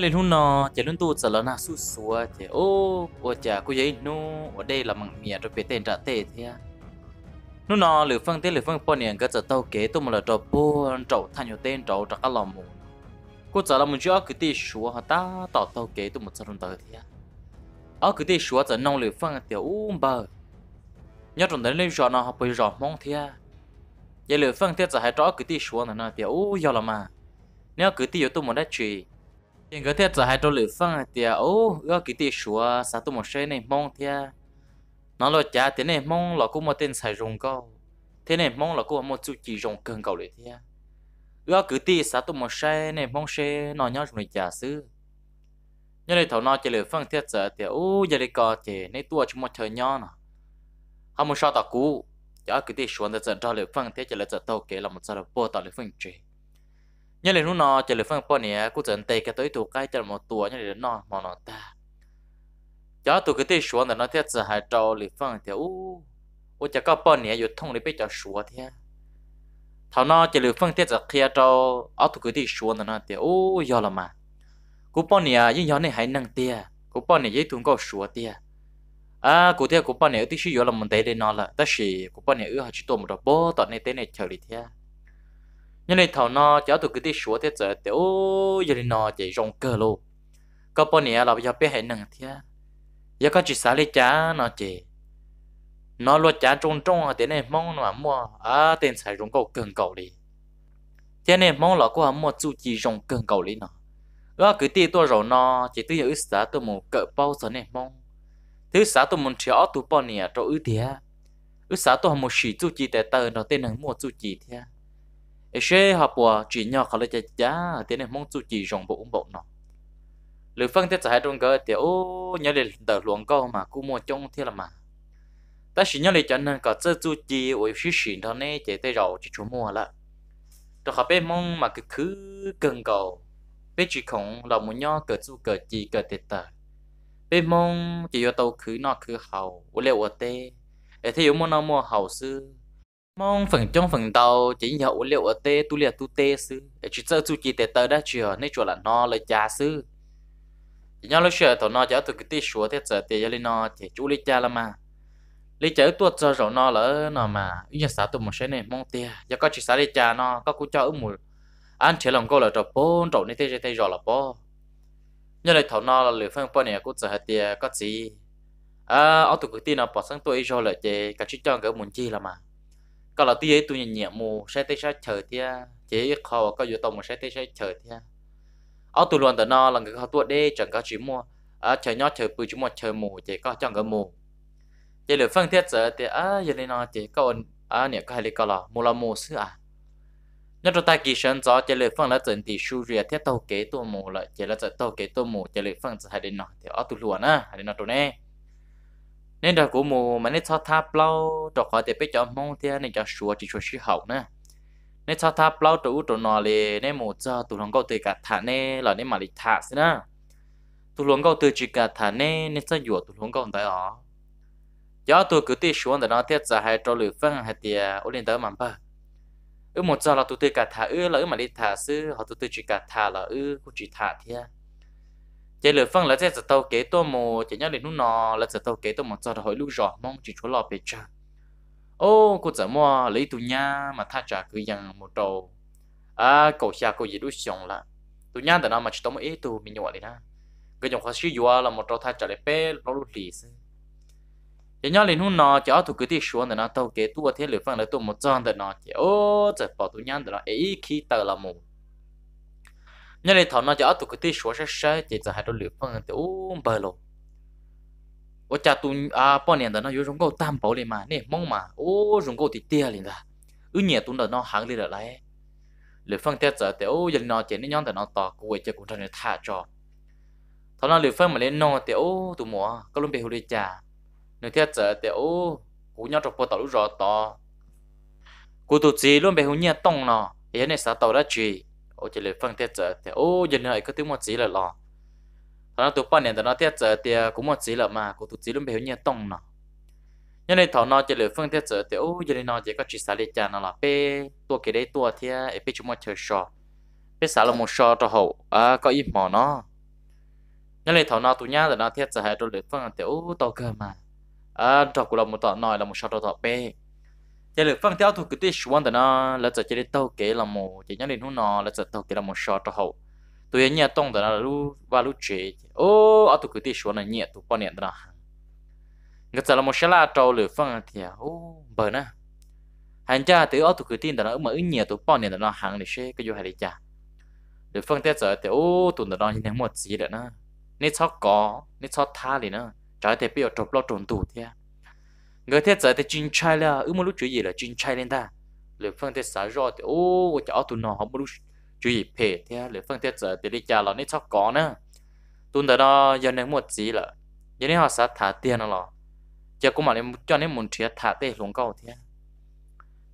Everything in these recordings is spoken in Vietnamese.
lên hun nó chỉ luôn tu sợ là na su sủa chỉ ô ô chả cô giấy nu ở đây là mặn mía rồi bị tên trả tệ thế à? nu nó lửa phân tên lửa phân bọn này cái giờ tàu kế tôi mà là trò buôn trầu thay nhiều tên trầu trặc cả lòng mồm, cô sợ là mình chưa cứ đi sủa hả ta tàu tàu kế tôi một sợ luôn tới thế ở cứ đi sủa giờ nông lửa phân tiểu um bờ nhớ trong đấy lên giò nó học bây giờ mong thế à? giờ lửa phân thế giờ hai trò cứ đi sủa là nó tiểu u giờ là mà nếu cứ đi ở tôi một đất chuyện hiện cái thiết giờ hai trâu lửa phăng thì ô ước cái tiền sửa sao tôi một xe này mong thì nó lo trả thế này mong là cũng một tên xài rồng câu thế này mong là cũng một chút chỉ rồng cần cầu đấy thì ước cứ tiền sao tôi một xe này mong xe nó nhau rồi trả xứ như đây thầu nó chỉ lửa phăng thiết giờ thì ô giờ đi co thì nay tua chúng một thời nhau nè không một sao tao cũ cho cái tiền sửa giờ giờ cho lửa phăng thiết giờ là giờ tàu kế là một giờ là vô tao lửa phăng chơi nhớ lên lúc nó chờ lấy phân bọn nè cũng dẫn tay cái tới tụ cái chờ một tuổi nhớ lên nó mà nó ta chả tụi cái tới xuống là nó thiết giờ hai trâu lấy phân thì u u chả có bọn nè rồi thông lấy bây giờ xuống thì thảo nó chờ lấy phân thiết giờ kia trâu ở tụ cái tới xuống là nó thì u giờ là mà cú bọn nè những nhóm này hay năng tia cú bọn nè dễ thùng có xuống tia à cụ thể cú bọn nè tí xíu giờ là mình tới đây nó là tất sĩ cú bọn nè ư họ chỉ tụ một đồ bố tọt này tới này chờ đi theo nhân này thầu nó cháu tụi cái tí số thế giờ tiểu giờ này nó chạy rong cơ luôn có bao nhiêu là bây giờ biết hệ năng thế giờ có chỉ xả lấy chả nó chỉ nó luôn chả trung trung ở tiền này mong nó mua à tiền xài rong cầu cường cầu đi thế này mong là cô mua chu chỉ rong cường cầu đi nó đó cứ tí tôi rồi nó chỉ tôi giờ xả tôi muốn cỡ bao giờ này mong thứ xả tôi muốn chéo tụi bao nhiêu cho ư thế ư xả tôi muốn chỉ chu chỉ để tờ nó tiền năng mua chu chỉ thế ấy sẽ học bộ chỉ nhau khó lấy giá thế nên mong chú chỉ rộng bộ ủng bộ nó lữ phân thế giải trong cái tiểu nhớ để đỡ luồng câu mà cú mua trong thế là mà ta chỉ nhớ để cho nên có chơi chú chỉ ôi sĩ sĩ đó nè chỉ tay rồi chỉ chú mua là cho họ biết mong mà cứ cứ cần cầu biết chỉ không là muốn nhớ cái chú cái chỉ cái tết tờ biết mong chỉ cho tàu cứ nó cứ hậu ôi lệ ôi tê ấy thấy muốn nó mua hậu sư mong phần trong phần tàu chỉ nhờ ủ liệu ở tê tu liệt tu tê sư để chỉ sơ chu chỉ tê tơ đã chừa nên chùa là no lời cha sư chỉ nhau lúc sửa thổ no cháu từ cái tê sửa thế sửa tê giờ lên no chỉ chú lý cha là mà lý cháu tuột cho rồi no lỡ nó mà ý nhà xã tụi một số này mong tê giờ có chỉ xã lý cha no có cú cho ứng mùi anh chỉ lòng cô là trộn bốn trộn nên tê tê rồi là bó nhớ lời thổ no là lửa phân bó này cũng giờ hết tê có gì à ở tụi cái tê nó bỏ sang tuổi rồi là chỉ cả chú cho cái muốn chi là mà ก็เราที่ตัวเนี่ยเนี่ยมูใช้เตะเฉยเทียเจ๊เขาก็อยู่ตรงมูใช้เตะเฉยเทียเอาตัวรวนตัวน้อหลังก็เขาตัวเด้จังก็ชิมัวอ่าเฉยยอดเฉยปืนชิมัวเฉยมูเจ๊ก็จังก็มูเจ๊เหลือฟังเทียเจอเทียอ่าอย่างนี้น้อเจ๊ก็อ่าเนี่ยก็ให้เลยก็ละมูละมูซื้ออ่ะ nhất là ta kỳ sơn gió chế lệ phân là 整体数据 thiết tàu kế ตัว mù là chế là chế tàu kế ตัว mù chế lệ phân sẽ hay đến nó thì ở tu luôn á hay đến nó tu nè nên là của mù mà nên cho tháp lâu đồ khỏi để biết cho mong thế nên cho sửa chỉ cho sĩ hậu nè nên cho tháp lâu tụ tụ nọ lì nên mù cho tụ lòng câu từ cả thả nè là nên mà lì thả xí nè tụ lòng câu từ chỉ cả thả nè nên cho dùa tụ lòng câu tại ó giờ tụ cứ tiếc xuống để nó tiếc giờ hay cho lửa phân hay tiề ôn lên tới mầm bơ ư một cho là tụ từ cả thả ư là ư mà lì thả xứ họ tụ từ chỉ cả thả là ư cũng chỉ thả thiệt chỉ lựa phân là sẽ tàu kế tôi một chỉ nhớ lên lúc nọ là sẽ tàu kế tôi một giờ hỏi lúc rõ mong chỉ chỗ lọ bề cha ô cô giờ mua lấy tụi nha mà tha trả cứ rằng một đầu à cậu xa cô gì đuổi xong là tụi nha từ nào mà chỉ tao một ít tụi mình nhỏ đi na cái dòng khó sử dụng là một đầu tha trả lại bé nó lúc lì xí chỉ nhớ đến lúc nọ chỉ ở tụi cứ đi xuống từ nào tàu kế tụi thế lựa phân là tụi một giờ từ nào chỉ ô giờ bỏ tụi nha từ nào ấy khi tờ là một nhớ đây thọ nó cho tụ cái tí số sẽ sẽ chỉ cho hai đôi lưỡi phân thì ôm bờ lộ ô cha tụ à bao nhiêu đó nó vô chúng câu tam bảo liền mà nè mong mà ô chúng câu thì tia liền ra ư nhẹ tụ nó hàng liền lại lưỡi phân tết giờ thì ô giờ nó chỉ nên nhon thì nó tỏ cuối chơi cũng cho nên thả cho thọ nó lưỡi phân mà lên nó thì ô tụ mùa có luôn bị hồ đi cha nếu tết giờ thì ô cũng nhon trong bộ tàu lúc rõ to cụ tụ gì luôn bị hồ nhẹ tông nó hiện nay sao tàu đã chỉ ô chỉ là phân tiết giờ thì ô giờ này có tiếng một chỉ là lò thằng nó tụi bạn này thằng nó tiết giờ thì cũng một chỉ là mà cũng tụi chỉ luôn biểu nhiên tông nọ nhân này thằng nó chỉ là phân tiết giờ thì ô giờ này nó chỉ có chỉ xả lên cha nó là pe tua cái đấy tua thì ấy pe chúng một chơi sò pe xả là một shot cho hậu à có ít mỏ nó nhân này thằng nó tụi nhá thằng nó tiết giờ hai đôi lưỡi phân thì ô to cơ mà à trò của là một tọt nòi là một shot sò tọt pe chỉ là phân theo thuộc cái tuyết xuống đó nó là chỉ chỉ tàu kế là một chỉ nhớ đến hôm nọ là sẽ tàu kế là một short cho hậu tôi nhớ tông đó là lu và lu chế ô ở thuộc cái tuyết xuống là nhẹ thuộc bao nhiêu đó người ta là một sẽ là trâu lửa phân thì ô bờ nè hàng cha từ ở thuộc cái tin đó nó mà ứng nhẹ thuộc bao nhiêu đó nó hàng để xe cái vô hai để cha lửa phân theo giờ thì ô tụi đó như thế một gì đó nè nên sao có nên sao tha thì nè trái thì bây giờ trộn lo trộn tụt thế người thế giới thì chính trai là ước ừ, một lúc chuyện gì là chính trai lên ta lựa phương thế xã rồi thì ô chả tụi nó không một lúc chuyện gì phê thế lựa phương thế giới thì đi chả là nên sao có nữa tụi nó đó giờ này một gì là giờ này họ sẽ thả tiền nó giờ cũng mà nên cho nên muốn chia thả tiền luôn câu thế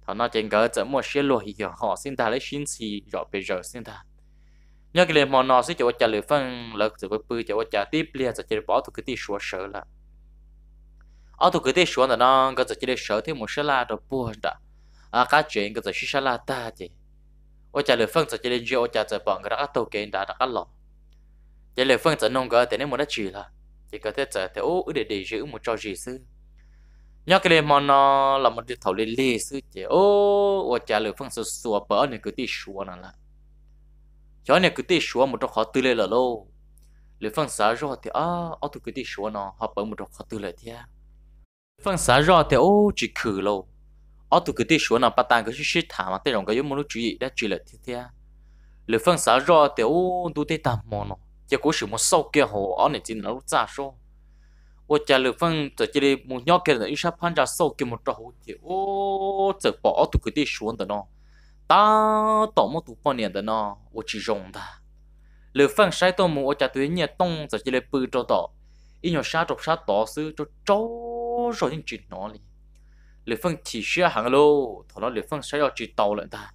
thằng nó trên gỡ chở một xe lùi hiểu họ xin ta lấy xin xì rồi bây giờ xin ta nhớ cái liền mòn nó sẽ cho trả lời phân lực rồi bự cho trả tiếp liền cho chỉ bỏ tụi cái tí số sợ là ở tụ cái thế xuống là nó cái thể chỉ để sở thêm một số la rồi buồn đó à cái chuyện cái thể xí la ta chứ ô chả lửa phân sẽ chỉ để chơi ô chả sẽ bọn cái đó tụ kiện đã đã cá lọ chỉ lửa phân sẽ nông cái thế nên một đất chỉ là chỉ có thể sẽ thì ô để để giữ một trò gì sư nhớ cái này nó là một cái thầu lê lê sư chứ ô ô chả lửa phân sẽ sửa bỡ này cứ tí xuống nó là cho nên cứ tí sủa một chỗ khó tư lê là lâu lửa phân sẽ rồi thì à ô tụ cứ tí xuống nó họ bỡ một chỗ khó tư lê thế phần xã rõ thì ô chỉ khử lâu ở tụ cái tê xuống nào bắt tay cái chút thả mà tê rồng cái yếu muốn chú ý đã chỉ là thế thế lửa phân xã rõ thì ô tụ tê tạm mòn nó chỉ có sự một sâu kia hồ ở này chỉ là lúc ra số ô chả lửa phân giờ chỉ đi một nhóc kia là ý sắp phan ra sâu kia một trò hồ thì ô giờ bỏ tụ cái tê xuống đó nó ta tỏ một tụ bao nhiêu đó nó ô chỉ rồng ta lửa phân sai tôi muốn ô chả tuyến nhiệt tông giờ chỉ là bự cho tỏ ý nhỏ sát trọc sát tỏ xứ cho trâu rồi nhưng chỉ nó đi, lưỡi phân chỉ xia hàng lô thọ nó lưỡi phân sẽ cho chỉ tàu lên ta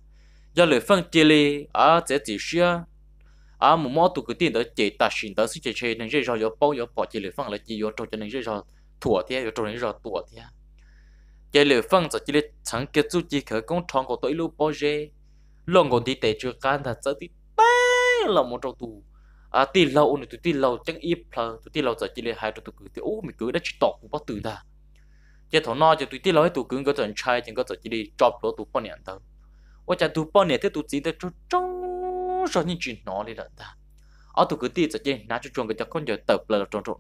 do lưỡi phân chỉ li à sẽ chỉ xia à một món tụ cái tiền đó chỉ ta xin đó sẽ chỉ chơi nên chơi rồi bao giờ bỏ chỉ lưỡi phân là chỉ vô trong cho nên chơi rồi thua thế vô trong nên rồi thua thế chơi lưỡi phân sẽ chỉ li chẳng kết thúc chỉ khởi công thằng của tôi lô bao giờ lòng còn đi tệ chưa can thật sẽ đi bé là một trong tụ, à tiền lâu này tụi tiền lâu chẳng ít là tụi tiền lâu giờ chỉ là hai trâu tụ cứ thì ô mình cứ đã chỉ tọt cũng bắt từ ta chế thổ no chế tụi tí lối tụi cứng có chuẩn trai thì có chuẩn chỉ đi chọc lỗ tụi bao nhiêu đâu. ôi chả tụ bao nhiêu thế tụ chỉ tới chỗ trống rồi những đi lần ta ở tụ cứ tí cho chế nã cho cái cho con giờ tập là trộn trộn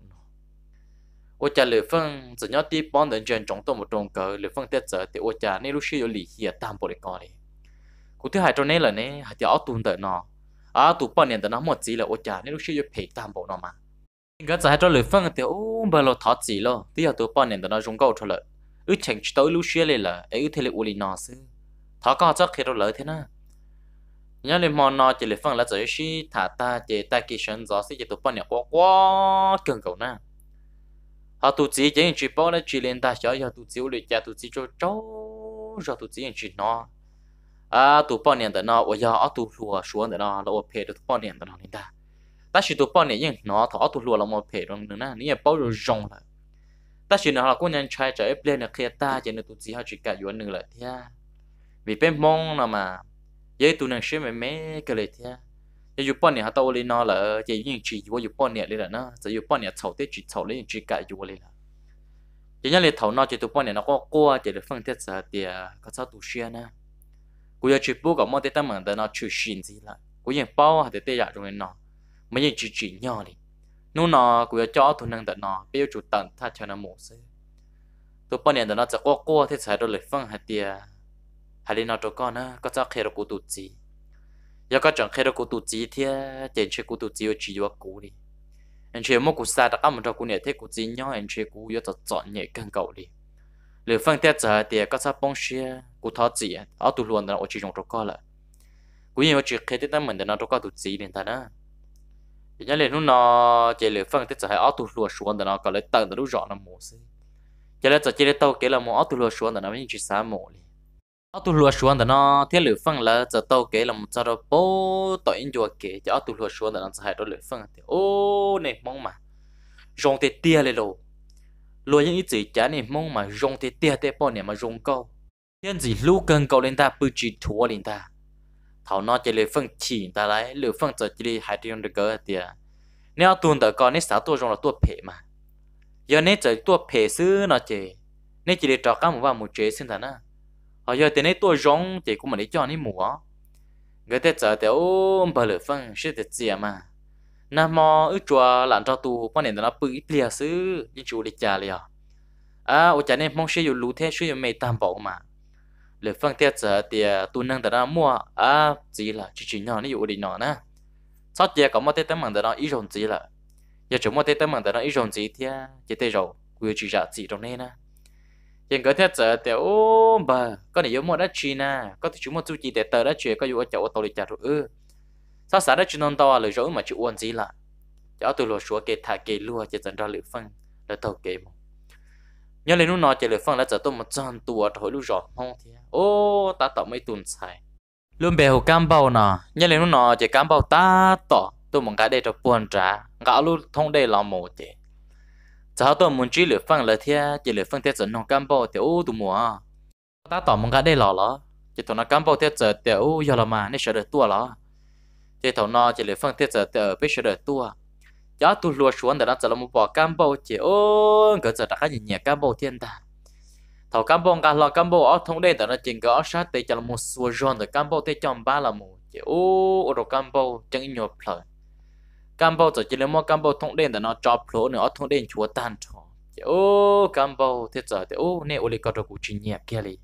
ôi chả lửa phân chỉ nhớ tí bọn đến chuyện trống tôi một trống cờ lửa phân tết giờ thì ôi chả nên lúc xưa lý hiệp tam bộ để coi đi cụ hai cho nên là nè hạt ở tụ tới nó ở tụ bao nhiêu nó một chỉ là ôi chả nên lúc xưa phải tam bộ nó mà cái giờ hai trò lưỡi phân thì ô bà lo thọ gì lo tí giờ tụi bọn này tụi nó dùng câu cho lợi ư chẳng chỉ tới lúc xưa lên là ấy ư thế là uli nó xứ thọ có chắc khi đó lợi thế na nhớ lên mòn nó chỉ lưỡi phân là giờ xí thả ta chỉ ta kỳ sơn gió xí chỉ tụi bọn này quá quá cường cầu na họ tụi chỉ chỉ chỉ bao nó chỉ lên ta sợ giờ tụi chỉ lưỡi cha tụi chỉ cho cháu rồi tụi chỉ chỉ nó à tụi bao này tụi nó ôi giờ tụi lùa xuống tụi nó là ôi phê tụi bọn này tụi nó lên ta ต่ชีตัวป้อนเนี่ยยังน้อถอตัวรัวเรามาเพลงหนึ่งนะนี่เป้าเราจงเลยแต่ชีนเราคนยังใช้ใจเปลี่ยนเคลียตาเจนตัวจีเขาจิกะอยู่หนึ่งเลยเถอะมีเป็นมองนะมาเย่ตัวนั่งเชื่อแม่แม่ก็เลยเถอะยังอยู่ป้อนเนี่ยเขาตัวเลยนอเลยยังยังชีว่าอยู่ป้อนเนี่ยเลยนะจะอยู่ป้อนเนี่ยเฉาเตจีเฉาเลยยังจิกะอยู่เลยนะยังยังเลยถอนาเจตัวป้อนเนี่ยเราก็กลัวเจเลยฟังเทศเดียร์ก็เช่าตัวเชื่อนะกูจะชิบุกับมอเตอร์ตั้งเหมือนเดิมเราชื่อชินสิละกูยังเป้าหเดี๋ยวเตะอยากตรงนี้เนาะ mấy chỉ chỉ nhỏ đi nô nó cũng cho tụi năng tận nó bây giờ chủ tận tha cho nó mổ xí tụi bọn này tụi nó sẽ qua qua thế sai rồi lại phân hạt tiền hạt đi nó cho con á có cho khi đó cụ tụt gì giờ có chẳng khi đó cụ tụt gì thì tiền chơi cụ tụt gì ở chỉ vào cụ đi anh chơi mua cụ sa đặc âm cho cụ này thế cụ chỉ nhau anh chơi cụ giờ chọn nhẹ cần cầu đi lửa phân tết giờ thì có sao bông xe cụ thọ gì ở tụi luôn là ở chỉ trong cho con là cụ nhiều chỉ khi tết mình là nó cho con tụt gì đến ta đó nhớ liền lúc nó chỉ liền phân tích cho hai áo tu lụa xuống đó nó còn lấy tận đó rõ nó mổ xí cho nên cho chỉ để tàu kia là một áo tu lụa xuống đó nó mới chỉ sáng mổ đi áo tu lụa xuống đó nó thiết lửa phân là cho tàu kia là một cho nó bố tội in chùa kia chỉ áo tu lụa xuống đó nó cho hai đó lửa phân thì ô này mong mà rong thì tia lên rồi lùa những ít gì chả này mong mà rong thì tia tia bò này mà rong câu nhân gì lú cần câu lên ta bự chỉ thua lên ta ขานอจะเลยฟังฉีแต่ไรหรือฟังจะจีหายที่ยงเด็กเดียเนี่ยตัวเด็กก่อนนี่สาวตัวรองเราตัวเพมาย้อนนี่จะตัวเพซื้อนอเจนี่จลีจอดก้ามว่ามูเจสินแต่นะเอาย้อนแต่นี่ตัวรองเจกูมันได้จอนี่หมัวเกิดจะเดี๋ยเบลฟังเสียเจียมานามออึจัวหลังจากตัวป้าเนี่ยแต่เราปุ๋ยเปลี่ยซื้อยิ่งชูดิจ่าเลยอ่ะอ่าโอ้ใจเนี่ยมองเชื่ออยู่รู้เท่เชื่ออยู่ไม่ตามบอกมา lệ phân tiết giờ thì à, tu năng đó mua à gì là chỉ chỉ nhỏ này dụ đi nhỏ nè sau giờ có một cái tấm bằng đó ít rồi gì là giờ chúng một cái tấm bằng đó ít rồi gì thì à, chỉ tê rồi vừa chỉ giả gì trong này nè hiện cái tiết giờ thì ô bà có này dụ mua đất chi nè có thể chúng một chút gì để tờ đất chuyện có dùng ở chỗ tàu đi chả rồi ư ừ. sau sáng đã chỉ non to lời rồi mà chịu uốn gì là cháu tôi lo số kê thà kê lúa chỉ dần ra lệ phân là tàu kê một nhớ lên lúc nào chỉ được phong là giờ tôi một trăm tuổi thôi lúc rõ không thì ô ta tỏ mấy tuần xài luôn bèo cam bao nè nhớ lên lúc nào chỉ cam bao ta tỏ tôi muốn cái đây cho buồn trả gạo luôn thông đây là một thế giờ tôi muốn chỉ được phong là thế chỉ được phong thế giờ nó cam bao thì ô tụi mua ta tỏ muốn cái đây là lo chỉ tụi nó cam bao thế giờ thì ô giờ là mà nên sợ được tua lo chỉ tụi nó chỉ được phong thế giờ thì ở biết sợ được tua gió tu lùa xuống để nó trở một bỏ cam bầu chỉ ô cỡ giờ đã khá nhẹ cam bầu thiên ta thầu cam bầu cả lo cam bầu ở thông đây để nó chỉnh gõ sát tê trở một xua giòn để cam bầu tê chọn ba là một chỉ ô ô đồ cam bầu chẳng nhộp phở cam bầu trở chỉ lấy một cam bầu thông đây để nó chọc lỗ nữa thông đây chúa tan trò chỉ ô cam bầu thế giờ thì ô nè ô lì có đồ cụ chỉ nhẹ kia li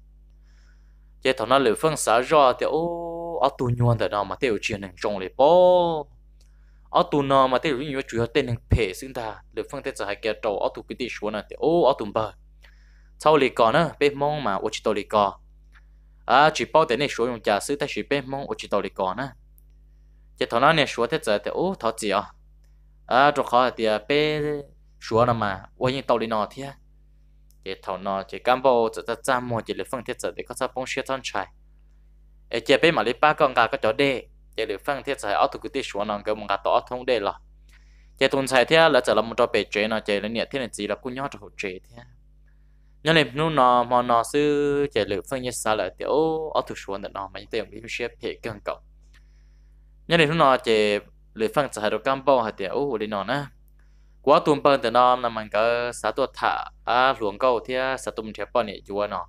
chỉ thầu nó lửa phương xả rõ thì ô ở tu nhuận để nó mà tiêu chuyện này trong lì bao ở tù nọ mà thấy rồi nhiều chủ yếu tên là phe xứng ta được phân tích ra hai cái trâu ở tù cái tí số này ô ở tụ bờ sau lì cỏ nữa bên mong mà ở chỉ tàu lì cỏ à chỉ bảo tên này số dùng trà sứ ta chỉ bên mong ở chỉ tàu lì cỏ nữa chỉ thằng này số thế giờ thì ô thọ gì à à rồi khó thì bên xuống mà ở những tàu lì nó thì chỉ thằng nó chỉ cán bộ chỉ ta chăm mua chỉ được phân tích ra để có sao bông xuyên thon chạy ở chỉ bên mà lì ba con gà có chỗ đê giờ được phân thiết sai ở thuộc cái số nào cái một cái tổ thông đề là giờ tuần sai thế là trở là một trò bề chế nó chơi lên nhiệt thế là gì là cũng nhớ trò chế thế nhớ lên nu nó mà nó sư giờ được phân nhất sai là tiểu ở thuộc số nào nó mà những tiền bị xếp hệ càng cậu nhớ lên nu nó giờ được phân sai đồ cam bao hạt tiểu lên nó nè quá tuần bận thì nó nằm mình có sáu tuần thả à luồng câu thế sáu tuần thép bao nhiêu chúa nó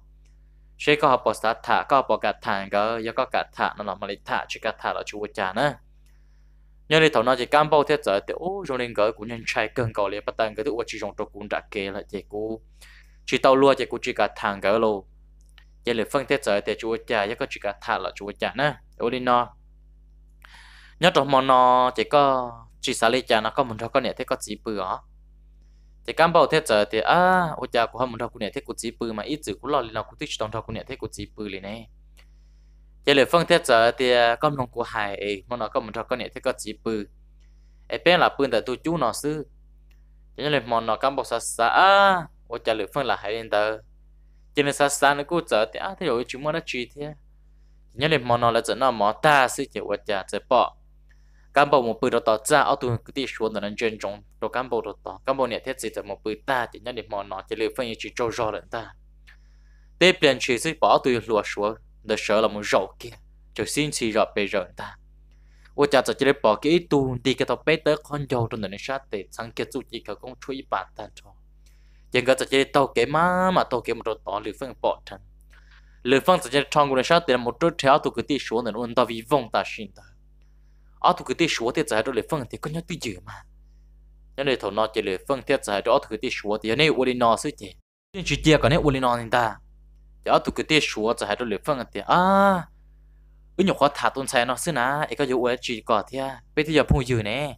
chỉ có học bậc sát thả có học bậc cả thản có do có cả thản nó làm mà lấy thả chỉ cả thả là chú cha nữa nhớ đi thấu nó chỉ cam bao thiết giới, thì ô rồi nên gỡ cũng nhân trai cần cầu lấy bắt tay cái thứ chỉ dùng trục cũng đã kể là chỉ cú chỉ tàu lúa chỉ cú chỉ cả thản gỡ lô chỉ là phân thiết giới thì chú cha do có chỉ cả thả là chú cha nữa ô đi nó nhớ trong món nó chỉ có chỉ xả lấy cha nó có một thằng con này thế có chỉ bự thì cam bảo thế giờ thì à ô cha của muốn đó cũng nè thế của chỉ bự mà ít chữ của lo lên nào cũng tích đồng thao cũng nè thế của chỉ bự liền nè, giờ lời phân thế giờ thì con lòng của hải ấy mà nó có muốn thao con nè thế có chỉ bự ấy bên là bự tại tôi chú nó sư cho nên mòn nó cam bảo sa sa à ô cha lời phân là hải lên tờ cho nên sa sa nó cũng giờ thì à thế rồi chúng nó chỉ thế cho nên mòn nó là giờ nó mỏ ta sư chỉ ô cha chỉ bỏ cán bộ một bữa đó tỏ ra ở tuần cứ đi xuống là trên trong đồ cán bộ đó tỏ cán bộ này thiết gì là một bữa ta thì nhân điểm mòn nó chỉ lưu phân như chỉ trâu rõ lận ta tế biển chỉ sẽ bỏ tôi lùa xuống để sợ là một rậu kia cho xin xì rọt bề rợn ta ô cho chỉ để bỏ cái ít tu đi cái tàu bé tới con dâu trong nền sát để sang kia chú chỉ khởi công chui bản ta cho chẳng có cho tàu kế mà tàu kế một đồ tỏ lưu phân bỏ thành lưu phân cho chỉ của nền sát để một chút theo tôi cứ đi xuống là ông ta vì vong ta xin ta ở thuộc cái tí số thì giải rồi lấy phân thì có nhau tuy dữ mà nên để thầu nó chỉ lấy phân thiết giải đó thuộc cái tí số thì nên uli nó suy chỉ nên chỉ chia còn nên uli nó nên ta thì ở thuộc cái tí số giải rồi lấy phân thì à ở nhục khó thả tôn sai nó xí nà ai có dụ ấy chỉ có thì bây giờ phun dừa nè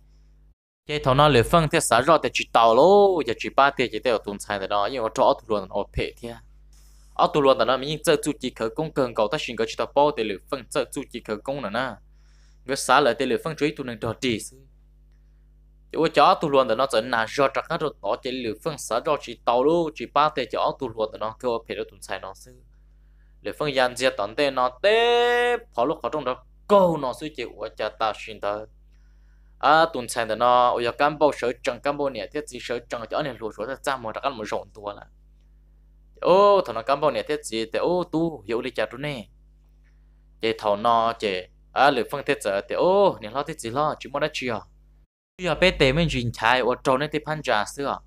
chỉ thầu nó lấy phân thiết giải rồi để chỉ tàu lô giờ chỉ ba thì chỉ tàu tôn sai rồi đó nhưng mà chỗ thuộc luôn ở phệ thì ở tụ luôn đó mình những trợ chủ chỉ khởi công cần cầu ta xin có chỉ tàu bao để lấy phân trợ chủ chỉ khởi công nữa nè với xã lợi tê liệu phân trí tu nâng đỏ trì sư chỗ chó tu luôn nó dẫn là do trắc hết rồi tỏ chỉ liệu phân xả do chỉ tàu luôn chỉ ba tê chó tu luôn nó kêu phải đó tuần sai nó sư liệu phân gian diệt tận tê nó tê phó lúc khó trong đó câu nó suy chỉ của cha ta xin ta à tuần sai nó giờ cán bộ sở trần cán bộ này thiết gì sở trần chó nè lùi xuống ra một đặc ăn một rộn tua là ô thằng nó cam bao nè thiết gì tê ô tu hiểu lý cha tu nè chế thầu nó chế à lửa phong thế giờ thì ô nhà lo thế gì lo chỉ muốn đã chưa giờ bé tệ mình chuyện chạy ở trong này thì phan trà xưa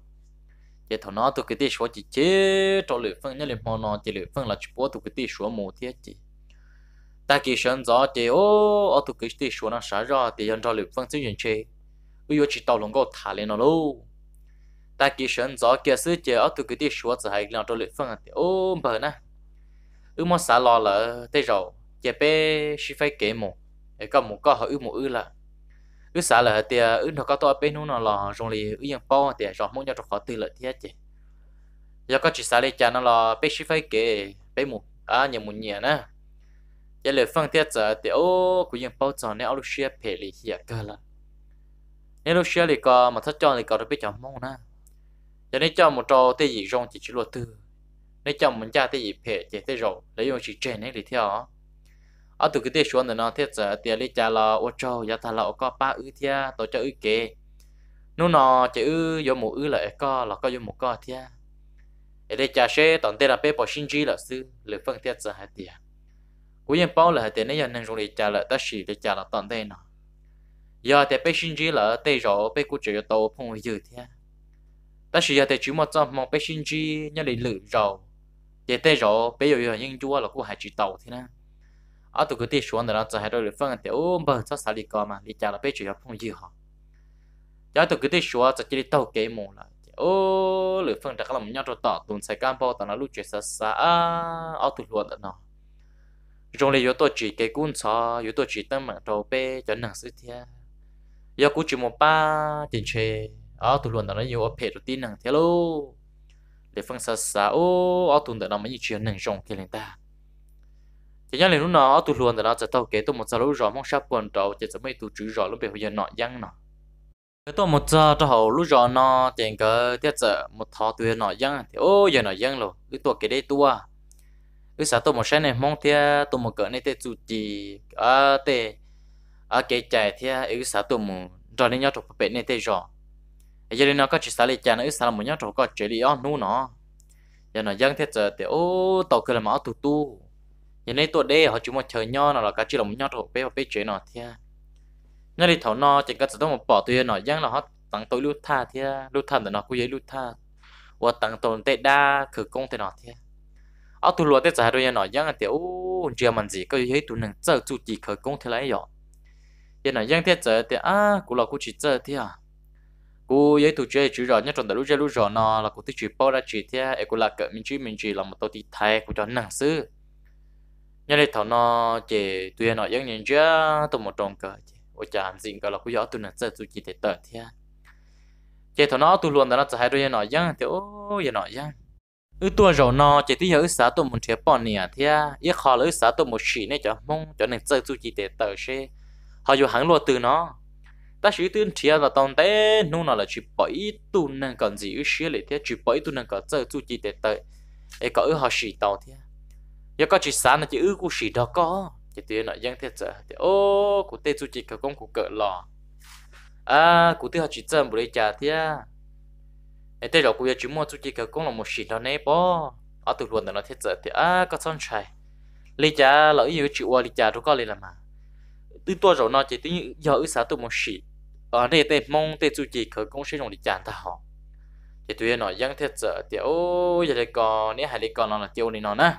giờ thằng nó tụi cái tí số chỉ chế trâu lửa phong nhà lửa phong nó chỉ lửa phong là chỉ bố tụi cái tí số một thế chỉ ta kỳ sơn gió thì ô ở tụi cái tí số nó xả ra thì dân trâu lửa phong xin chuyện chế bây giờ chỉ tàu lồng có thả lên nó luôn ta kỳ sơn gió kia sư chế ở tụi cái tí số chỉ hay là trâu lửa phong à, thì ô bờ nè ư mà xả lo là tê rồi chế bé chỉ phải kể một để có một có họ ước một ước là ước xã là thì à, ước nó có to bé nó là rồi lì ước yang bao thì à, rồi muốn nhau được họ tư lợi hết chứ do có chỉ xã lấy cha nó là bé chỉ phải kể bé một à nhiều một nhà nè giờ lời phân tiết giờ thì ô của yang bao giờ này ông share phe lì hiện à, cơ là nếu lúc share lì có mà thất cho thì có được biết cho mong nè giờ nếu cho một trò tê gì rong chỉ chỉ luật tư nếu cho mình cha tê gì phải chỉ tê rồi lấy lấy 用 chỉ trên này lì theo ở ờ, từ cái tiết xuống này nó thiết giờ tiền lý trả là ô châu giá thà là có ba ư thia tổ cho ư kê nó nó chỉ ư vô một ư lại có là có do một có thia ở đây trả xe tổng tiền là bê bỏ sinh chi là sư lựa phân thiết giờ hai tiền cuối yên bao là hai tiền này nên dùng để trả lại tất chỉ để trả là tổng tiền nó giờ thì bê sinh chi là tê rõ bê cú chỉ tổ phong dư thia tất chỉ giờ thì chỉ một trăm một bê sinh chi nhớ để lựa rồi để tê rõ rồi giờ những chúa là cú hai chỉ tàu thế nào ở tụ cái tiền xuống đó cho hai đôi lưỡi phân thì ôm bờ cho xả lì cò mà lì chả là bé chủ yếu không gì họ giá cái tiền xuống cho chỉ tàu kế mù là ô lưỡi phân đặc là một nhau cho tỏ tụn sai cam bao tao nó lúc chuyện xa xa ở tụ luôn đó nó rồi lấy yếu chỉ cái cuốn xó yếu tố chỉ tâm mà đầu bé cho nặng sự thiệt giờ cũng chỉ một ba tiền chê ở tụ luôn đó nó nhiều ở phe đầu nặng thiệt luôn để phân xa xa ô ở tụ đó nó mới chuyện nặng trong kia lên ta chỉ nhớ lên lúc nào tụt luôn rồi đó giờ tao kể tôi một giờ lúc rõ mong sắp quần trâu chỉ giờ mấy tôi chữ rõ lúc bây giờ nọ giăng nọ cái tôi một giờ tao hậu lúc rõ nọ tiền cỡ tiết giờ một thò tụi nọ giăng thì ô giờ nọ giăng rồi cứ tôi kể đây tua cứ sợ tôi một sáng này mong thia tôi một cỡ này tê chủ trì à tê à kể chạy thia cứ sợ tôi một rồi nên nhớ chụp bể này tê rõ giờ nên nó có chỉ sợ lại chả nó cứ sợ là một nhau chụp có chỉ lý ăn nu nó giờ nọ giăng thế giờ thì ô tôi cứ là máu tụt tu nhà đây tuổi đê họ chúng mà chờ nho nào là cá chi là một nho thổ bé và bé chơi nọ thia nhà này thảo nọ chỉ cần dụng một bỏ tiền nọ giang là họ tăng tối lưu tha thia lưu thần là nó cũng dễ lưu tha và tăng tồn tệ đa khử công thế nọ thia ở tu lúa tết giả đôi nhà nọ giang là tiểu chưa mình gì có dễ tu nâng chờ chủ chỉ khử công thế lấy rồi giờ nọ giang tết giải thì à cũng là cũng chỉ chờ thia cú giấy tụ chơi chữ rõ nhất trong đời lúc chơi lúc rõ nọ là cú tích chữ bao ra chữ thế, ấy cũng là cỡ mình chữ mình chỉ là một tổ tì thái cú cho năng sư nhà này thằng nó chỉ tuy nó giống như chưa tụi một trồng cờ chỉ ở chạm gì cả là cũng gió tụi nó chơi tụi chỉ để tới thế à. chỉ thằng nó tụi luôn là nó chỉ hai đôi nói giống thì ô giờ nói giống ư tua rồi nó chỉ tí nhớ xã tụi một chế bò nè thế ít à. khó là xã tụi một chỉ này cho mong cho nên chơi tụi chỉ để tới thế, họ dùng hàng loạt từ nó ta chỉ tuyên chia là toàn thế, nu nó là chỉ bảy tụi nên còn gì ư xí lại thế chỉ bảy tụi nên còn chơi tụi chỉ để tới, ấy có ư họ chỉ tàu thế à giờ có chỉ sáng là chỉ ư của sĩ đó có chỉ tiền nội dân thiệt sợ thì ô của tê chú chỉ cả công của cỡ lò à của tê họ chỉ chân bù lấy trả à, ấy tê đó của giờ chỉ mua chú chỉ cả công là một sĩ đó nè bó ở từ luôn là nó thiệt sợ thì à có son trai lấy trả lỡ yêu chịu qua lấy trả đâu có lấy là mà từ tôi rồi nó chỉ tính giờ ư sáng từ một sĩ ở đây tê mong tê chú chỉ cả công sẽ dùng để trả ta họ thì tụi nó dân thiệt sợ thì ô giờ đây con, nếu hai lấy con nó là tiêu này nó nè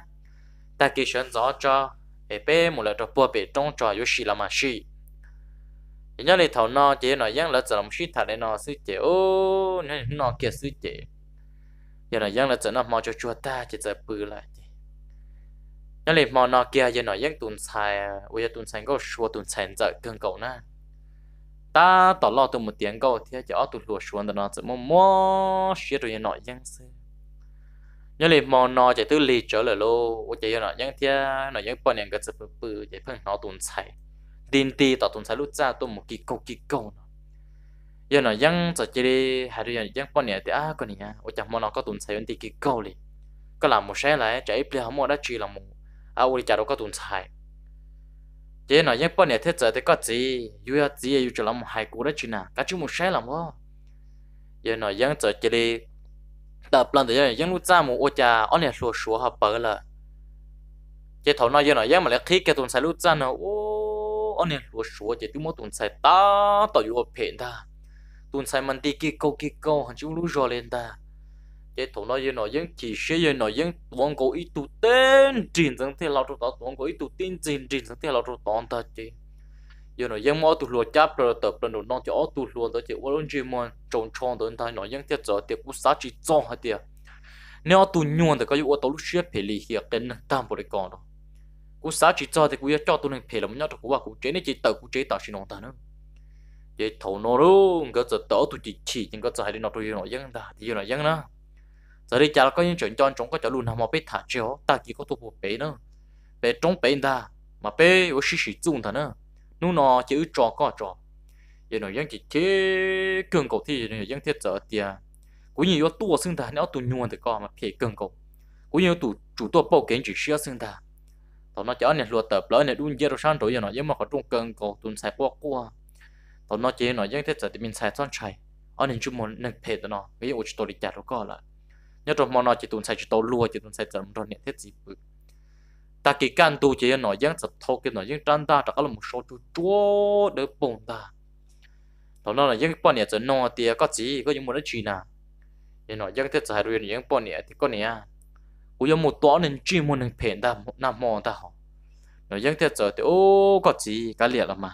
ta kỳ sơn gió cho ế bé một là cho bùa bể trong trò yếu xì là mà xì nhớ lấy thầu nó chế nó giang là giờ làm xì thà để nó sư chế ô nó kia sư chế giờ nó giang là giờ nó mò cho chua ta chỉ giờ bự lại nhớ lấy mò nó kia giờ nó giang tuần xài bây giờ tuần xài có xua tuần xài giờ cương cầu na ta tỏ lo tụi một tiếng câu thì chỉ ở tụi lùa xuống đó nó chỉ mò mò xí rồi nó giang sư nhớ liền mòn nó chạy tới lì trở lại lô ô chạy nó nhắn thia nó nhắn bọn em cái sự bự chạy phần nó tồn chạy tin ti tao tồn chạy lúc ra tôi một kỳ câu kỳ câu nó giờ nó nhắn chạy chạy đi hai đứa nhắn bọn em thì à con nhá ô chẳng mòn nó có tồn chạy vẫn ti kỳ câu liền có làm một xe lại chạy plei không mò đã chỉ là một à ô đi chạy đâu có tồn chạy chế nó nhắn bọn em thế giờ thì có gì yêu gì yêu chỉ làm một hai cú đó chỉ nè cả chú một xe làm không giờ nó nhắn chạy chạy đi tập lần thứ nhất những lúc ra một ô trà ông này sủa sủa hợp bờ là cái thầu nói giờ nói mà lại khi cái tuần sai lúc ra nó ô ông này sủa sủa chế chúng mỗi tuần sai ta tao yêu phèn ta tuần sai mình đi kia câu kia câu hàng chục lúc rồi lên ta cái thầu nói giờ nói những chỉ sẽ giờ nói những tuần cố ý tu tên trình rằng thế lao trụ tao tuần cố ý tu tên trình trình rằng thế lao trụ tao ta chế giờ nó dân mò tụt lúa chắp rồi tập rồi đầu non cho tụt lúa đó chỉ qua luôn chim mòn trồng tròn đó thay nó dân thiết giờ tiệp cú sát chỉ cho hả tiệp nếu tụt nhuận thì có dụ tao lúc xếp phải lì hiệp đến tam bồ đề còn đó cú sát chỉ cho thì cú cho tụi nên phải làm nhau cú qua cú chế này chỉ tự cú chế tạo xin nó ta nữa vậy thầu nó luôn cái giờ tao tụi chỉ chỉ nhưng cái giờ hay đi nó tụi nó dân ta thì nó dân đó giờ đi chả có những chuyện cho chúng có chả luôn nằm ở bên thả chéo ta chỉ có tụi bộ bé nữa bé trong bên ta mà bé ở xí xí chung ta nữa nu nó chữ trò có trò giờ nó dân chỉ chế cường cầu thì nó dân thiết trở tiền cũng như tua xưng ta nếu tụi nhuần thì có mà phải cường cầu cũng như tụi chủ tua bao kiến chỉ sửa xưng ta tụi nó chở này lùa tập lỡ này đun giờ rồi sang rồi giờ nó dân mà có trung cường cầu tụi sai qua qua tụi nó chế nói dân thiết trở thì mình xài son chạy ở nên chúng mình nên phải tụi nó bây giờ chúng tôi đi chặt rồi có là nhớ trong món nó chỉ tụi sai chỉ tụi lùa chỉ tụi xài trở rồi này thiết gì bực ta kỳ can tu chỉ nói giang sập thâu cái nói giang trăn ta chắc là một số chú chúa đỡ bông ta đó là giang bọn này chân nọ thì có gì có những một đất chuyện nào nên nói giang thiết giải luyện giang bọn này thì có nè cũng giống một toán nên chuyên môn nên phèn ta một năm mò ta họ nói giang thiết giải thì ô có gì cái liệt là mà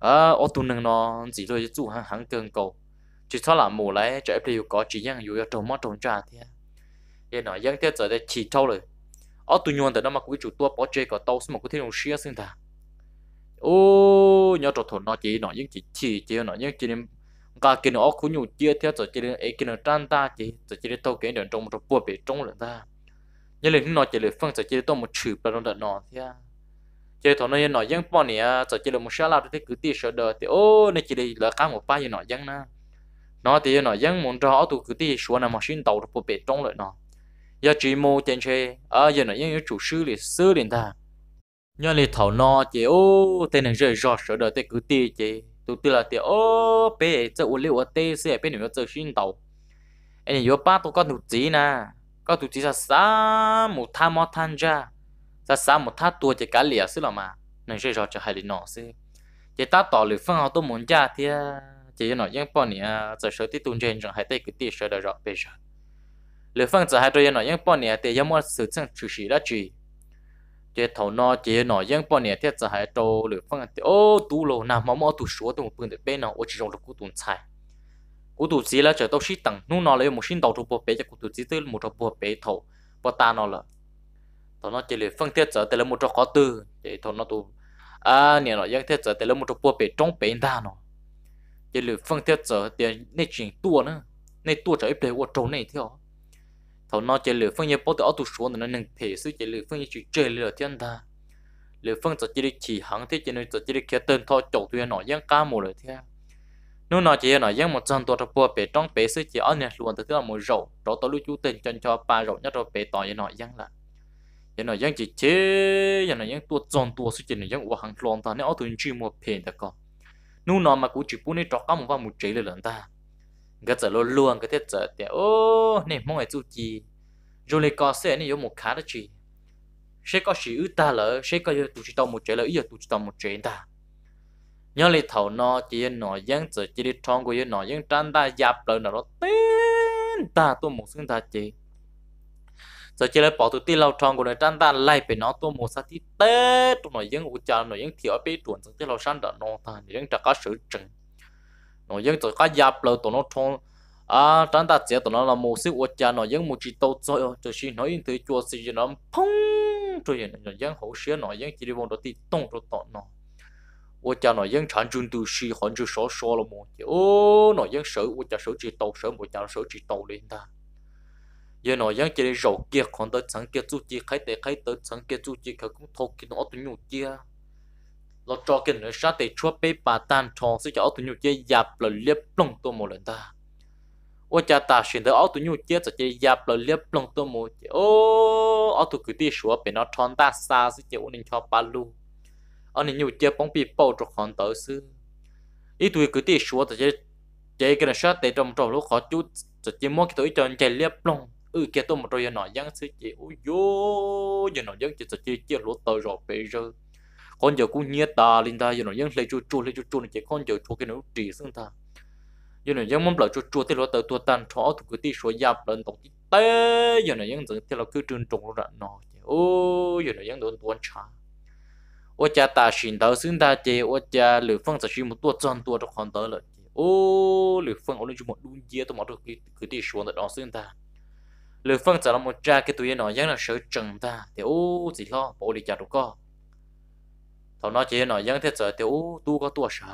à ô tu nên nó chỉ rồi chú hàng hàng cường cầu chỉ cho là mù lấy cho em có chỉ giang dù ở trong mắt trong trà thì, à. nên nói giang thiết giải thì chỉ thâu rồi ở tụi nhuận đó mà quý chủ tua bỏ chơi có tàu mà có thể dùng share xin ta ô nhớ trò thốn nó chỉ nó những chỉ chỉ chỉ nó những chỉ nên cả cái nó cũng nhiều chia theo rồi chỉ nên ấy cái nó trang ta chỉ rồi chỉ nên tàu cái đường trong trong bùa bị trong là ta nhớ là nó chỉ là phân rồi chỉ nên tàu một chữ bao nhiêu nó thế à. chỉ thốn nó như nó những bọn này rồi chỉ là một sáu lao thì cứ tiếc sợ đời thì ô này chỉ là cả một ba như nó những na nó thì nó những muốn cho ở tụ cứ tiếc xuống là mà xin tàu được bùa bị trong lại nó giờ chỉ mô tiền chê à giờ nó những chủ sư lịch sư liền ta nhớ lịch thảo nọ chị ô tên này rơi rọt sợ đời tên cứ tì chị tụi tôi là tiền ô bé cho uống liệu tê xe bên nữa chơi xin tàu anh nhớ ba tụi con tụi chị nè con tụi chị sa sa một tha mò than ra sa một tha tua chỉ cá lìa xí là mà nên rơi rọt cho hai lịch nọ chị ta tỏ lời phân họ tôi muốn ra thì chị nói những bọn này giờ sợ tí tuần trên rồi hai tay cứ tì sợ đời rọt bây giờ lửa phân giờ hai đôi nó những bọn nè thì giống sự chân chủ sĩ đó chỉ chế thầu nó chế nó những bọn nè thiết giờ hai đôi lửa phân thì ô tu lô nào mà mà tu số tu một bên bên nó ô chỉ dùng được cú tuần sai cú tu gì là chờ tao xí tặng nu nó lấy một xin đầu trụ bộ bé cho cú tu gì tới một trụ bộ bé thầu bộ ta nó là thầu nó chế lửa phân thiết giờ thì là một trụ khó tư chế thầu nó tu à nè nó những thiết giờ thì là một trụ bộ bé trong bé ta nó chế lửa phân thiết giờ thì nên chuyện tua nữa nên tua trở ít để ô trâu này theo thầu nó chơi lửa phương như bố tự ở tụ xuống nó nâng thể sự chơi lửa phương như chỉ chơi lửa thiên ta lửa phương cho chỉ đi chỉ hắng thế cho nên cho chỉ đi kia tên thọ chỗ tuyên nó giang ca một lời thế nó nói chơi nói giang một trăm tuổi thập bùa bể trong bể sự chơi ở nhà luôn từ thứ một rậu đó tao lưu chú tình chân cho ba rậu nhất rồi bể tỏi như nói giang là giờ nói giang chỉ chế giờ nói giang tua tròn tua sự chơi nói giang uống hàng lon ta nếu ở thuyền chỉ một phen ta có nó nói mà cũng chỉ bún này trọ cá một vào một chế lên ta luôn luôn ô ก็จะล้วนก็เท่จะเดียวโอ้เนี่ยมองไอ้จูจี rồi lấy có xe này có một khá đó chị sẽ có sự ưu ta lỡ sẽ có tụ chỉ tao một chế lỡ giờ tụ chỉ tao một chế ta nhớ lấy thầu nó chỉ nó dân chỉ chỉ đi trong của nó dân tranh ta dập lỡ nó đó tên ta tôi một xương ta chị giờ chỉ lấy bỏ tụ ti lâu trong của nó tranh ta lại bị nó tôi một sát tí tết tụ nó dân u cha nó dân thiếu bị chuẩn giờ ti lâu sang đó nó ta dân trả có sự chừng nó dân tụi cá giáp lâu tụi nó thôn à tránh ta chết tụi nó là một xíu cha nó dân một chỉ tàu cho cho xin nó nói thứ chua xí nó phong cho dân nó dân hậu xí nó dân chỉ đi vòng đó tí tông cho tọt nó ủa cha nó dân chán chung tu xí hòn chun số số là một chứ ô nó dân sợ ủa cha sợ chỉ tàu sợ một cha sợ chỉ tàu lên ta giờ nó dân chỉ đi rầu kia còn tới sáng kia chú chỉ khai tế khai tới sáng kia chú chỉ khai cũng thôi kia nó tự nhủ kia lo cho kinh nữa sát thì chúa bé bà tan tròn sẽ cho áo tụi nhu chơi giáp là liếp lông tôi một lần ta ô cha ta xin tới áo tụi nhu chơi sẽ chơi dạp là liếp lông tôi một ô áo tụi cứ đi xuống bên nó tròn ta xa sẽ chơi ôn cho ba lu áo nhu chơi bóng bị bao cho con tới sư ý tuổi cứ đi xuống sẽ chơi chơi cái nữa sát thì trong trong lúc khó chút sẽ chơi mua cái tụi chơi chơi liếp lông ừ kia tôi một rồi giờ nói giang sư chị ôi vô giờ nói giang chị sẽ chơi chơi lúa tới rồi bây giờ con giờ cũng nhiệt ta linh ta giờ nó vẫn lấy chu chu lấy chu chu này chỉ con giờ chu cái nó trì xương ta giờ nó vẫn mong là chu chu thì nó tới tua tan chó thì cái tí số giáp lên tổng tế giờ nó vẫn dựng thì nó cứ trơn trùng rồi nó ô giờ nó vẫn đồn đồn cha ô cha ta xin tao xương ta chỉ ô cha lửa phong sẽ xin một tua tròn tua trong con tới rồi ô lửa phong ở lên chu một đun dê tôi mở được cái cái tí số là đó xương ta lửa phong sẽ là một cha cái tụi nó vẫn là sợ chừng ta thì ô chỉ lo bộ đi chả được có thọ nó chỉ nói dân thiết giờ tiểu tu có tua sa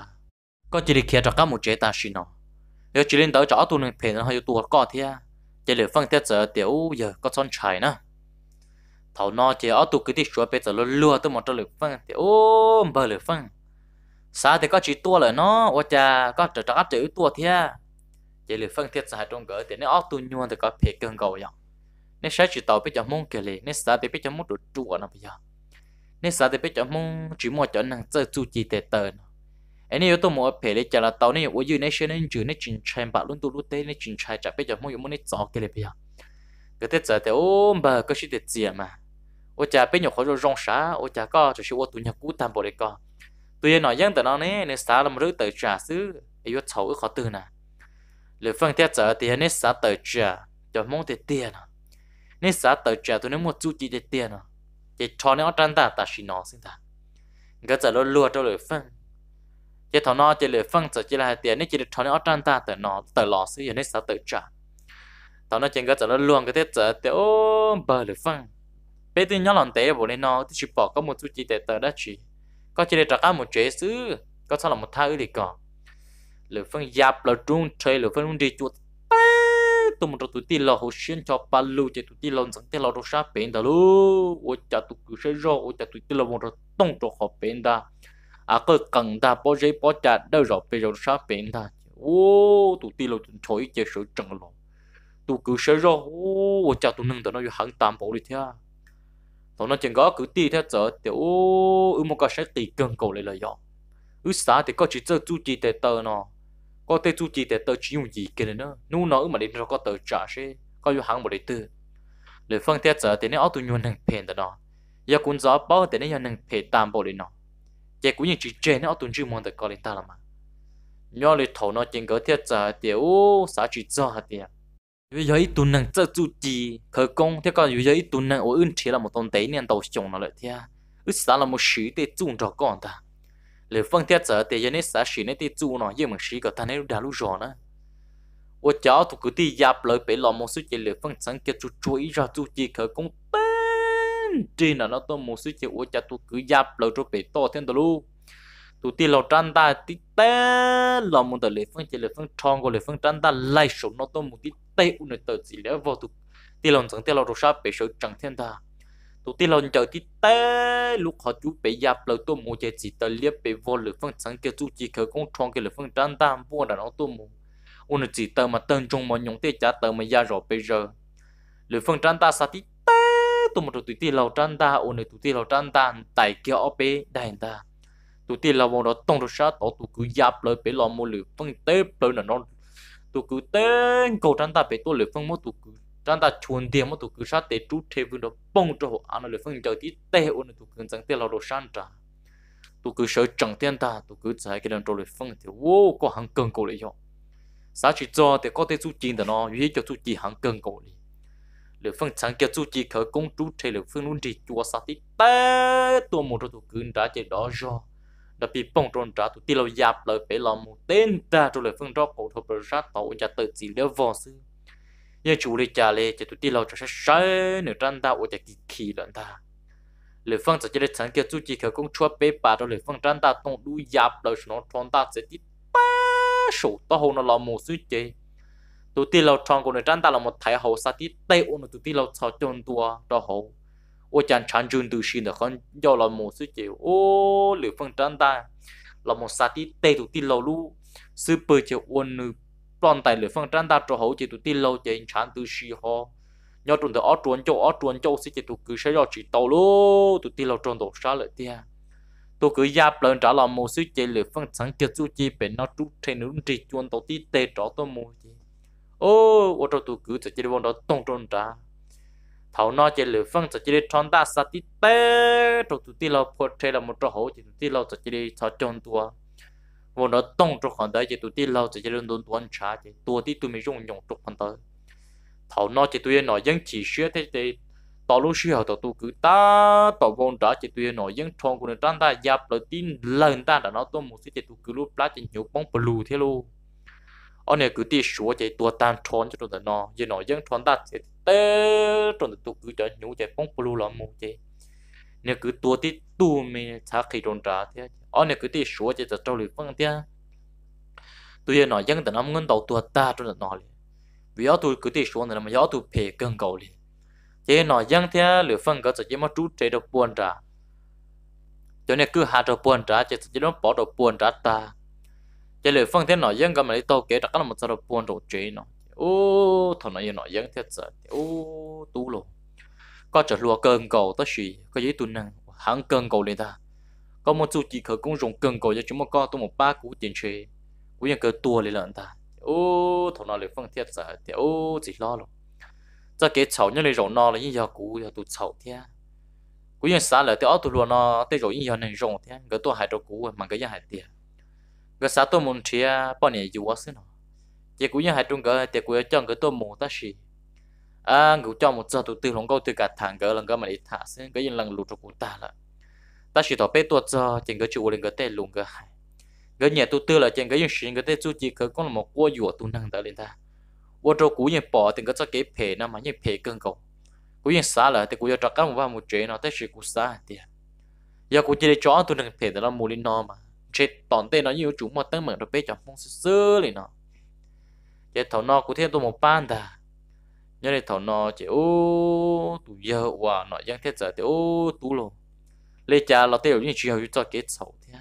có chỉ đi kia cho các một chế ta xin nó nếu chỉ lên tới chỗ tu nên phê nó hay tua có thế à. chỉ để phân thiết giờ tiểu giờ có son chảy nữa thầu nó chỉ ở tu cái đi chúa bây giờ nó lừa tôi một trăm lực phân tiểu ôm bờ lực phân sao thì có chỉ tua lại nó ô cha có trở trở chữ tua thế à. chỉ lực phân thiết sai trong gỡ thì nếu ở tu nhuận thì có phải cần cầu vậy nên sẽ chỉ tàu bây giờ muốn kể liền nên sao thì bây giờ muốn được chùa nó bây giờ nên sao thì biết cho mong chỉ mua cho nàng chơi chu chỉ tệ tờ anh ấy tôi mua phải để cho là tàu này ở dưới này nên chữ này chỉnh trai bạc luôn tu lút tê này chỉnh trai chả biết cho mong muốn này cho cái này bây giờ cái tết giờ thì ôm bà cái gì để chơi mà ô cha biết nhiều họ rồi rong xá ô cha có chỉ ô tụi nhà cũ tam bộ đấy có tụi nói dân từ nó nè nên sao làm rước tới trả xứ ấy có xấu có từ nè lựa phân tết giờ thì anh ấy sao tới trả cho mong tiền tiền nên sao tới trả tôi nên mua chu chi để tiền à để cho nó trăn ta ta xin nó xin ta cái giờ nó lừa cho lời phân cái thằng nó chỉ lười phân giờ chỉ là tiền nên chỉ để cho nó trăn ta tự nó tự lo, xí giờ nên sao tự trả thằng nó chỉ cái giờ nó luôn cái thế giờ thì ô bờ lười phân bây giờ nhỏ lòng tế bộ nên nó chỉ bỏ có một chút chỉ để tự đã chỉ có chỉ để trả cả một chế xứ có sao là một thai thì còn lười phân giáp là trung chơi lời phân đi chuột tụm cho tụi ti lò hồ xuyên cho ba lù cho tụi ti lò dẫn ti lò đồ sa bên đó lú ô cha tụi cứ sẽ rô ô cha tụi ti lò một rồi tông cho họ bên đó à cơ cần ta bao giấy bao cha đâu rồi bây giờ sa bên đó ô tụi ti lò tụi chối chơi sự trần lò tụi cứ sẽ rô ô cha tụi nâng đó nó hàng tam bộ đi theo tụi nó chừng có cứ ti theo giờ thì ô ư một cái sẽ tì cơn cầu lại là do ư xã thì có chỉ chơi chú chỉ tệ tờ nó có tê chú chỉ để tờ chỉ dùng gì kia nữa nu nó mà đến nó có tờ trả xe có dùng hàng một đấy tư lời phân tiết giờ thì nên ở tụ nhuận nâng phèn tờ đó giờ cũng gió bao thì nên nâng phèn tạm bộ đấy nó giờ cũng như chỉ trên nó ở tụ chữ mòn tờ có lên ta làm mà nhớ lời thổ nó trên cái tiết giờ tê ô xã chỉ cho hạt tiền vì ít tụ nâng tê chú chỉ khởi công thế còn vì ít tụ nâng ở ưng thế là một tôn tế nên đầu chồng nó lại thế ít à. xã là một sự để chung cho con ta lửa phân thiết giờ thì giờ này xã xỉ này thì chu nó giờ mình xỉ có thằng này đã lu rõ nữa ô cháu tụ cái đi giáp lời bể lò một số chỉ lửa phân sáng kia chú chú ý ra chú chỉ khởi công bên trên là nó tôi một số chỉ ô cháu tụ cái giáp lời cho bể to thêm đó luôn tụ ti lò trăn ta ti té lò một tờ lửa phân chỉ lửa phân tròn của lửa phân trăn ta lại số nó tôi một tí tê u nữa tờ chỉ lửa vào tụ ti lò chẳng ti lò rồi sao bị số chẳng thiên ta tụi tiên lần chờ thì té lúc họ chú bé giáp lời tôi mua chơi chỉ tới liếc bé vô lực phân sáng kia chú chỉ khởi công trong cái lực phân trăn tam vua đàn ông tôi mua ôn chỉ tờ mà tên trong mà nhúng tê trả tờ mà ra rồi bây giờ lực phân trăn ta sa tí té tôi một tụi tiên lầu trăn ta ôn tụi tiên lầu trăn ta tại kia ở bé đại ta tụi tiên lầu vào đó tông rồi sát tổ tụi cứ giáp lời bé lo mua lực phân tế lời là nó tụi cứ tên cầu trăn ta bé tôi lực phân mua tụi cứ trong ta chuẩn tiền một tổ cứ sát để trút thế vương đó bông cho họ ăn lời phân chờ tí tệ ôn tổ cứ chẳng tệ lao đồ san trả tổ cứ sợ chẳng tiền ta tổ cứ chạy cái đơn trôi lời phân thì vô có hàng cần cổ lại cho sao chỉ cho thì có thể chú chi đó nó vì cho chú chi hàng cần cổ đi lời phân chẳng kia chú chi khởi công trút thế lời phân luôn đi chùa sát tí tệ tổ một tổ cứ đã chế đó rồi đã bị bông trôn trả tụi lao dạp lời phải làm một tên ta trôi lời phương đó cổ thuộc sát tổ nhà tự chỉ lỡ vò xương giờ chủ lý trả lời, chỉ tụi đi lâu cho sẽ sớm nữa tranh ta ủa chỉ kỳ kỳ lần ta lời phong chỉ lấy thằng kia chú chỉ khởi công chúa bé bà đó lời phong tranh ta tung đu giáp lời nó tròn ta sẽ đi ba số to hồ nó làm một suy chế tụi đi lâu tròn của nó tranh ta là một thái hậu sa tí tây ủa nó tụi đi lâu sao chôn tua đó hậu ủa chẳng chán trung từ xin là không do làm một suy chế ô lời phong tranh ta là một sa tí tây tụi đi lâu lu sư bơi chơi ôn nữ bọn tài liệu phân trang ta cho hậu chỉ tụ tin lâu chỉ chán từ xì ho nhớ trốn từ ở trốn châu ở trốn châu sẽ chỉ tụ cứ sẽ do chỉ tàu lô tụ tin lâu trốn đổ xa lợi tia tụ cứ giáp lên trả lời một số chỉ liệu phân sáng kia chú chỉ bên nó trút trên nước chỉ chuồn tàu tí tê trỏ tôi mua gì ô ô trâu tụ cứ sẽ chỉ bọn đó tông trốn trả thầu nói chỉ liệu phân sẽ chỉ để chọn ta sát tí tê trâu tụ tin lâu phật trên là một trâu hậu chỉ tụ tin lâu sẽ chỉ để trốn tua vô nó tông trong khoảng đó chỉ tụi đi lâu chỉ luôn đồn tuần trả chỉ tụi đi tụi mình dùng nhộng trong khoảng đó thảo nó chỉ tụi nó vẫn chỉ sửa thế thì tao lúc sửa tao tụi cứ ta tao vốn đó chỉ tụi nó vẫn trong của nó ta giáp lời tin lần ta đã nó tụi một số chỉ tụi cứ lúc lá chỉ nhiều bóng blue thế luôn ở này cứ đi sửa chỉ tụi tan tròn cho tụi nó giờ nó vẫn tròn ta chỉ tê tròn tụi cứ cho nhiều chỉ bóng blue lắm một chỉ nếu cứ tụi đi tụi mình thắc khi tròn trả thế ở nơi cái tiền xuống chỉ tập trong lịch phương tiện tôi giờ nói dân tận ông ngân đầu tua ta trong tận nó liền vì ở tôi cái tiền xuống này mà ở tôi phê cần cầu liền chỉ nói dân thế lửa phân có chỉ mà trú chế độ buồn trả cho nên cứ hạ độ buồn trả chỉ chỉ nó bỏ độ buồn trả ta chỉ lửa phân thế nói dân cái mà đi tàu kế đặt cái là một số độ buồn đồ chế nó ô thằng này nói dân thế giờ ô tú luôn có trở lùa cơn cầu tới gì có giấy tuần năng hàng cơn cầu lên ta có một số chỉ khởi cũng dùng cần cổ cho chúng một co tôi một ba cú tiền chơi, cú như cờ tua lên lợn ta ô thằng nó lấy phân thiết giờ thì ô chỉ lo luôn cho cái cháu như này rồng nó là những giờ cú giờ tụt cháu thế cú như sáng là tôi ở tụi luôn nó tới rồi những giờ này rồng thế cái tôi hại đồ cú mà cái nhà hại tiền cái xã tôi muốn chia bao nhiêu dù quá xí nó chỉ cú nhà hại trung cái thì cú cho cái tôi muốn ta xí à ngủ cho một giờ tôi từ lòng câu từ cả thằng cái lần cái mà đi thả xin cái gì lần lụt cho cú ta là ta chỉ tỏ bê tuột giờ trên cái chỗ lên cái tên luôn cái cái nhà tu tư là trên cái dùng sinh cái tên chú chỉ cái con là một qua dùa tu năng tới lên ta qua trâu cũ nhà bỏ tiền cái cho cái phe nó mà nhà phe cơn cầu cũ nhà xa là thì cũ nhà trắc cái một vài một chế nó tới sự cũ xa thì giờ cũ chỉ để chó tu năng phe đó là mua lên nó mà chế toàn tên nó nhiều chủ mà tăng mạnh rồi bê chọn phong sơ lên nó cái thầu nó cũ thêm tu một ban ta nhớ đây thầu nó chế ô tu giờ wow nó giang thiết giờ thì ô tu luôn lấy cha là tiêu như chiều cho kết sầu thế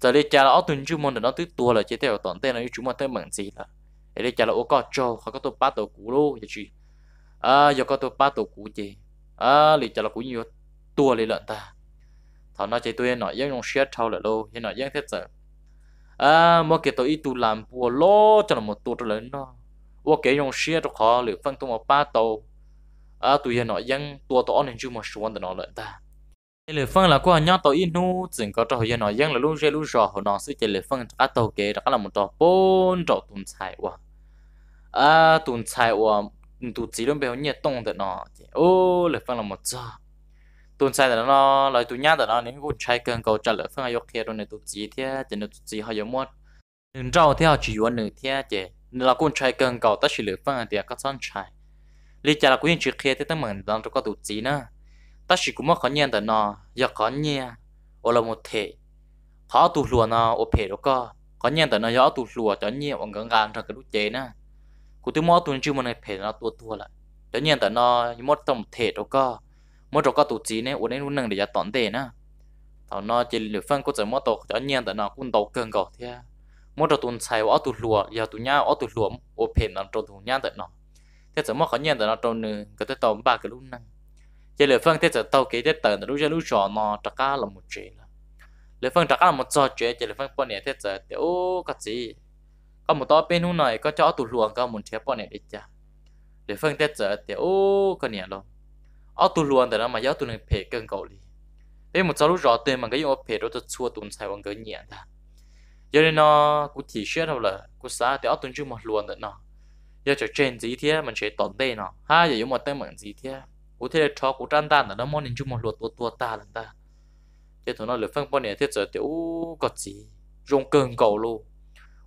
giờ lấy cha là ở tuần chú môn là nó tứ tua là chế tiêu toàn tên là chú môn tới mảng gì là lấy cha là ô có cho họ có tôi ba tổ cũ lô vậy chỉ à giờ có tôi ba tổ cũ gì à lấy cha là cũng nhiều tua lấy lợn ta thảo nó chế tôi nói giống share thâu là lô hiện nói giống thế giờ à mỗi cái tôi ít tu làm bùa lô cho nó một tua lớn nó ô cái giống share cho họ lựa phân tôi một ba tổ à tôi hiện nói giống tua tổ nên chú một số anh nó lợn ta lời lửa phân là của nhau tàu in nu chừng có trò nó dân là luôn chơi luôn rò họ nó sự chế lời phân đã tàu kế đó là một trò bốn trò tuần xài quá à tuần xài quá tụ chỉ luôn béo nhiệt tông được nó ô lời phân là một trò tuần xài là nó lời tụ nhát là nó nếu cũng chạy cần cầu trả lửa phân hay ok rồi này tụ chỉ thế chỉ nó chỉ họ giống mua đừng trâu theo chỉ uốn nửa thế chỉ là cũng chạy cần cầu tất chỉ lời phân thì các son chạy lý trả là cũng chỉ khi thế tao mình đang các tụ chỉ nữa ta chỉ cũng mất khó nhẹ đó nó giờ khó nhẹ ở là một thể khó tu lùa nó ở thể đó có khó nhẹ đó nó giờ tu lùa cho nhẹ ông gần gần trong cái lúc chế na, cụ tôi mất tu chưa mà này thể nó tua tua lại cho nhẹ đó nó mất tổng thể đó có mất đó có tu trí này ở đây luôn nâng để giờ tọn đề na, thằng nó chỉ lửa phân có thể mất tổ cho nhẹ đó nó cũng đầu cơn gọt thế mất đó tuần sai ở tu lùa giờ tu nhá ở tu lùa ở thể nó trong tu nhá đó nó thế giờ mất khó nhẹ đó nó trong cái tới tàu ba cái lúc nâng chỉ lệ phân thế giờ tàu kế thế tờ lúc giờ lúc trò nó trắc cá là một chuyện lệ phân trắc cá là một trò chuyện chỉ lệ phân bọn này thế giờ thì ô cái gì có một tao bên hôm này có cho tụt luồng có một thế bọn này đi chả lệ phân thế giờ thì ô cái này luôn ở tụt luồng thì nó mà giáo tụi này phê cơn cầu đi bên một trò lúc rõ tiền mà cái dùng phê đó cho chua tụi sai bằng cái nhẹ ta giờ nên nó cũng chỉ xét đâu là cũng xả thì ở tụi chưa một luồng nữa nó giờ trở trên gì thế mình sẽ tổn đây nó ha giờ dùng một tay mình gì thế cụ thể cho cụ trang đàn nó món nên chung một luật tua tua ta lần ta thế tụi nó lựa phân bọn này thế giờ tiểu có gì dùng cơn cầu luôn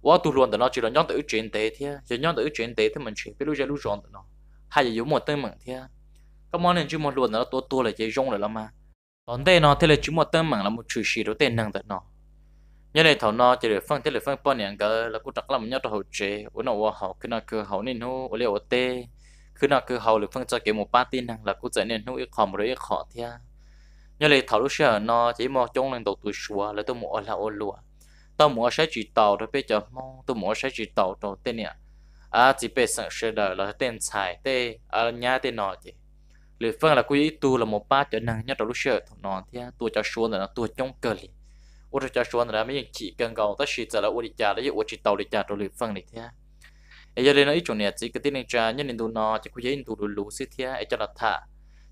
quá tu luôn thì nó chỉ là nhóm tự chuyển tế thế giờ nhóm tự chuyển tế thì mình chuyển biết lúc giờ lúc chọn tụi nó hay là dùng một tên mảng thế các món nên chung một luật nó tua tua là chỉ dùng rồi lắm mà còn đây nó thế là chúng một tên mảng là một chủ sĩ đối tên năng tụi nó nhớ đây thầu nó chỉ để phân thế là phân bọn này cái là cụ trắc làm nhau tụi hậu chế ủa nó họ cái nào cứ hậu nên nó ủa liệu tê khi nào cứ hầu lực phân cho kiểu một ba tin năng là cứ dậy nên nuôi khó một đứa khó thia nhớ lấy thảo lúc xưa nó chỉ mò trong lần đầu tuổi xua là tôi mua là ô lúa tôi mua sẽ chỉ tàu rồi bây giờ mong tôi mua sẽ chỉ tàu đầu tiên nè à chỉ bây sợ sơ đời là tên xài tê à nhà tên nọ chứ lực phân là quý tu là một ba trở năng nhất đầu lúc xưa thằng nọ thia tôi cho xua là tôi trong cơ li ô cho xua là mấy chỉ cần cầu tất sự giờ là ô đi trả đấy ô chỉ tàu đi trả rồi lực phân này thia ai giờ đây nó ít chỗ này chỉ cái tiếng này cha nhân nên tụ nó chỉ có giấy nên tụ đủ lũ xí thia ai cho là thả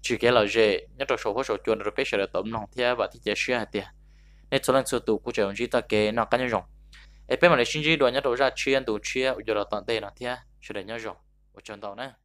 chỉ cái là dễ nhất là số phố số chuồn rồi phải sửa tấm lòng thia và thì chỉ sửa hạt thia nên số lần số tụ cũng chỉ ông chỉ ta kể nó cá nhân rộng ai bên mà lấy sinh chỉ đoàn nhất đồ ra chia tụ chia ở giờ là toàn tệ nó thia sửa được nhau rộng ở trong tàu này